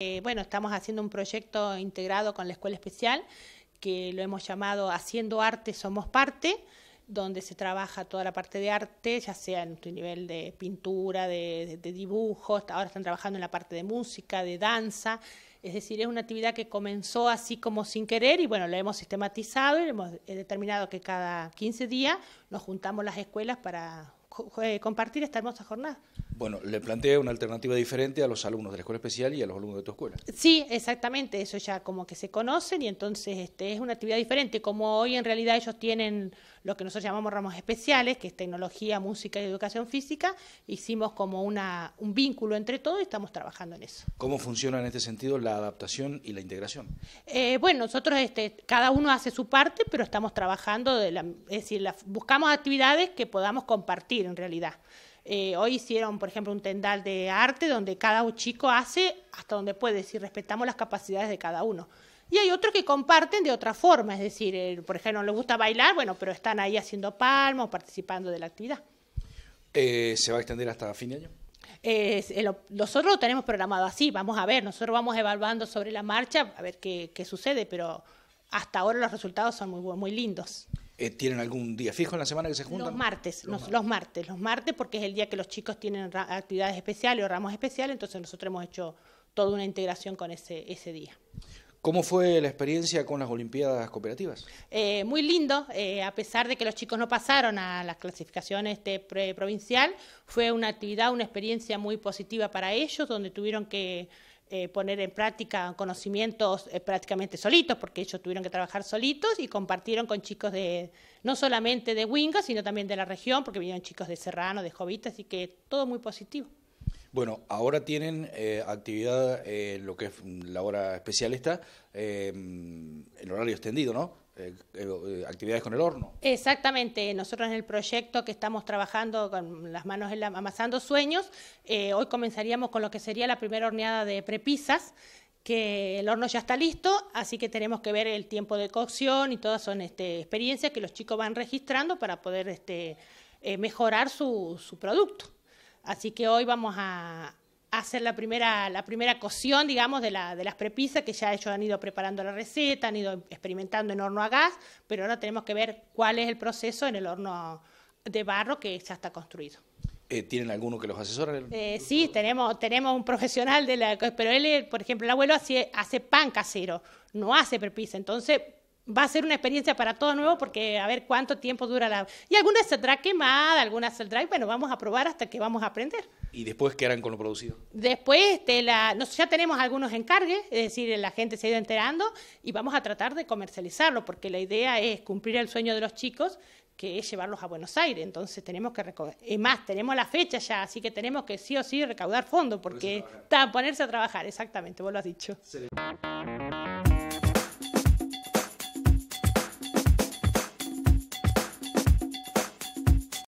Eh, bueno, estamos haciendo un proyecto integrado con la Escuela Especial, que lo hemos llamado Haciendo Arte Somos Parte, donde se trabaja toda la parte de arte, ya sea en tu nivel de pintura, de, dibujos, ahora están trabajando en la parte de música, de danza, es decir, es una actividad que comenzó así como sin querer y bueno, la hemos sistematizado y hemos eh, determinado que cada 15 días nos juntamos las escuelas para eh, compartir esta hermosa jornada. Bueno, le plantea una alternativa diferente a los alumnos de la escuela especial y a los alumnos de tu escuela. Sí, exactamente, eso ya como que se conocen y entonces este, es una actividad diferente, como hoy en realidad ellos tienen lo que nosotros llamamos ramos especiales, que es tecnología, música y educación física, hicimos como una, un vínculo entre todos y estamos trabajando en eso. ¿Cómo funciona en este sentido la adaptación y la integración? Eh, bueno, nosotros este, cada uno hace su parte, pero estamos trabajando, de la, es decir, buscamos actividades que podamos compartir en realidad. Eh, hoy hicieron, por ejemplo, un tendal de arte donde cada chico hace hasta donde puede, si respetamos las capacidades de cada uno. Y hay otros que comparten de otra forma, es decir, por ejemplo, no les gusta bailar, bueno, pero están ahí haciendo palmas, participando de la actividad. Eh, ¿Se va a extender hasta fin de año? Eh, nosotros lo tenemos programado así, vamos a ver, nosotros vamos evaluando sobre la marcha, a ver qué, sucede, pero hasta ahora los resultados son muy, muy lindos. Eh, ¿Tienen algún día fijo en la semana que se juntan? Los martes, los, martes. los, martes, porque es el día que los chicos tienen actividades especiales o ramos especiales, entonces nosotros hemos hecho toda una integración con ese, ese día. ¿Cómo fue la experiencia con las Olimpiadas Cooperativas? Eh, muy lindo, eh, a pesar de que los chicos no pasaron a las clasificaciones este provincial, fue una actividad, una experiencia muy positiva para ellos, donde tuvieron que eh, poner en práctica conocimientos eh, prácticamente solitos, porque ellos tuvieron que trabajar solitos y compartieron con chicos de no solamente de Winga, sino también de la región, porque vinieron chicos de Serrano, de Jovita, así que todo muy positivo. Bueno, ahora tienen eh, actividad, eh, lo que es la hora especial está, el horario extendido, ¿no? Eh, eh, actividades con el horno. Exactamente, nosotros en el proyecto que estamos trabajando con las manos amasando sueños, eh, hoy comenzaríamos con lo que sería la primera horneada de prepisas, que el horno ya está listo, así que tenemos que ver el tiempo de cocción y todas son este, experiencias que los chicos van registrando para poder este, mejorar su producto. Así que hoy vamos a, hacer la primera, la primera cocción, digamos, de, la, de las prepisas, que ya ellos han ido preparando la receta, han ido experimentando en horno a gas, pero ahora tenemos que ver cuál es el proceso en el horno de barro que ya está construido. Eh, ¿Tienen alguno que los asesore? Eh, sí, tenemos, tenemos un profesional de la... Pero él, por ejemplo, el abuelo hace, hace pan casero, no hace prepisa, entonces va a ser una experiencia para todo nuevo porque a ver cuánto tiempo dura la... Y algunas saldrá quemada, algunas saldrá, y bueno, vamos a probar hasta que vamos a aprender. ¿Y después qué harán con lo producido? Después de la... ya tenemos algunos encargues, es decir, la gente se ha ido enterando y vamos a tratar de comercializarlo porque la idea es cumplir el sueño de los chicos que es llevarlos a Buenos Aires. Entonces tenemos que es más, tenemos la fecha ya, así que tenemos que sí o sí recaudar fondos porque ponerse a, ponerse a trabajar, exactamente, vos lo has dicho.